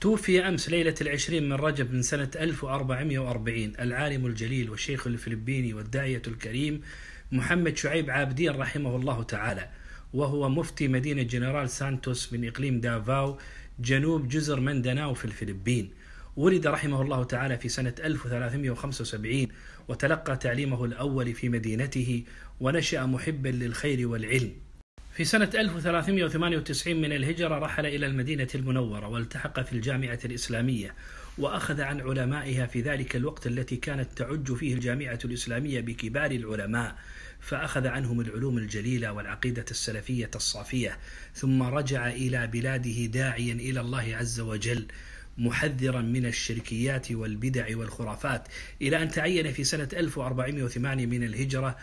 توفي أمس ليلة العشرين من رجب من سنة 1440 العالم الجليل والشيخ الفلبيني والداعية الكريم محمد شعيب عابدين رحمه الله تعالى وهو مفتي مدينة جنرال سانتوس من إقليم دافاو جنوب جزر مندناو في الفلبين ولد رحمه الله تعالى في سنة 1375 وتلقى تعليمه الأول في مدينته ونشأ محبا للخير والعلم في سنة 1398 من الهجرة رحل إلى المدينة المنورة والتحق في الجامعة الإسلامية وأخذ عن علمائها في ذلك الوقت التي كانت تعج فيه الجامعة الإسلامية بكبار العلماء فأخذ عنهم العلوم الجليلة والعقيدة السلفية الصافية ثم رجع إلى بلاده داعيا إلى الله عز وجل محذرا من الشركيات والبدع والخرافات إلى أن تعين في سنة 1408 من الهجرة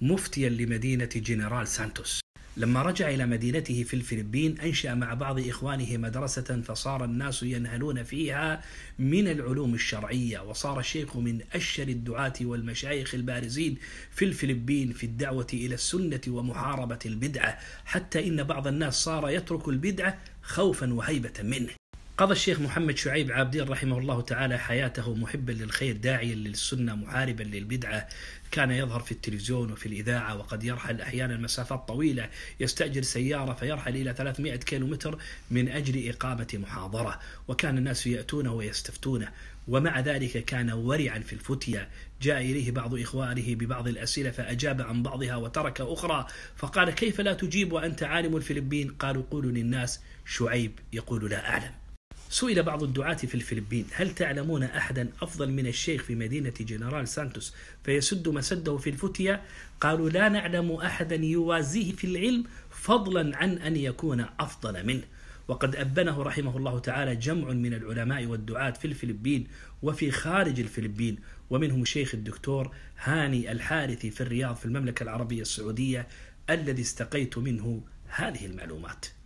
مفتيا لمدينة جنرال سانتوس لما رجع إلى مدينته في الفلبين أنشأ مع بعض إخوانه مدرسة فصار الناس ينهلون فيها من العلوم الشرعية وصار الشيخ من أشهر الدعاة والمشايخ البارزين في الفلبين في الدعوة إلى السنة ومحاربة البدعة حتى إن بعض الناس صار يترك البدعة خوفا وهيبة منه قضى الشيخ محمد شعيب عابدين رحمه الله تعالى حياته محبا للخير داعيا للسنه محاربا للبدعه كان يظهر في التلفزيون وفي الإذاعة وقد يرحل أحيانا مسافات طويلة يستأجر سيارة فيرحل إلى 300 كيلومتر من أجل إقامة محاضرة وكان الناس يأتونه ويستفتونه ومع ذلك كان ورعا في الفتية جاء إليه بعض إخوانه ببعض الأسئلة فأجاب عن بعضها وترك أخرى فقال كيف لا تجيب وأنت عالم الفلبين قالوا قولوا للناس شعيب يقول لا أعلم سئل بعض الدعاة في الفلبين هل تعلمون أحدا أفضل من الشيخ في مدينة جنرال سانتوس فيسد مسده في الفتية قالوا لا نعلم أحدا يوازيه في العلم فضلا عن أن يكون أفضل منه وقد أبنه رحمه الله تعالى جمع من العلماء والدعاة في الفلبين وفي خارج الفلبين ومنهم الشيخ الدكتور هاني الحارثي في الرياض في المملكة العربية السعودية الذي استقيت منه هذه المعلومات